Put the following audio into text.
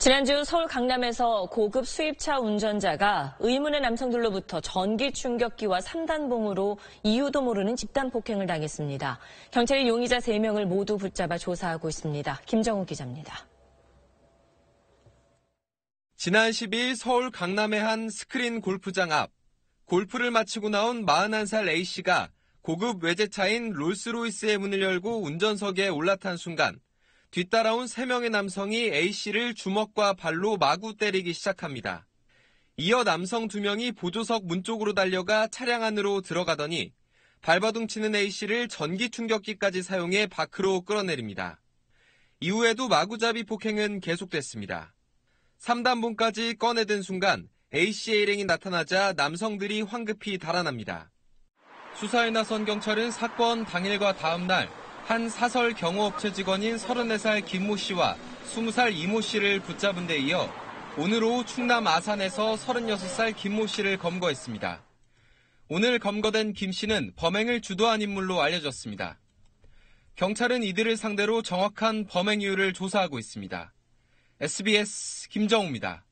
지난주 서울 강남에서 고급 수입차 운전자가 의문의 남성들로부터 전기 충격기와 3단봉으로 이유도 모르는 집단 폭행을 당했습니다. 경찰이 용의자 3명을 모두 붙잡아 조사하고 있습니다. 김정우 기자입니다. 지난 12일 서울 강남의 한 스크린 골프장 앞 골프를 마치고 나온 41살 A씨가 고급 외제차인 롤스로이스의 문을 열고 운전석에 올라탄 순간 뒤따라온 3명의 남성이 A씨를 주먹과 발로 마구 때리기 시작합니다. 이어 남성 2명이 보조석 문 쪽으로 달려가 차량 안으로 들어가더니 발버둥 치는 A씨를 전기 충격기까지 사용해 밖으로 끌어내립니다. 이후에도 마구잡이 폭행은 계속됐습니다. 3단봉까지 꺼내든 순간 A씨의 일행이 나타나자 남성들이 황급히 달아납니다. 수사에 나선 경찰은 사건 당일과 다음날 한 사설 경호업체 직원인 34살 김모 씨와 20살 이모 씨를 붙잡은 데 이어 오늘 오후 충남 아산에서 36살 김모 씨를 검거했습니다. 오늘 검거된 김 씨는 범행을 주도한 인물로 알려졌습니다. 경찰은 이들을 상대로 정확한 범행 이유를 조사하고 있습니다. SBS 김정우입니다.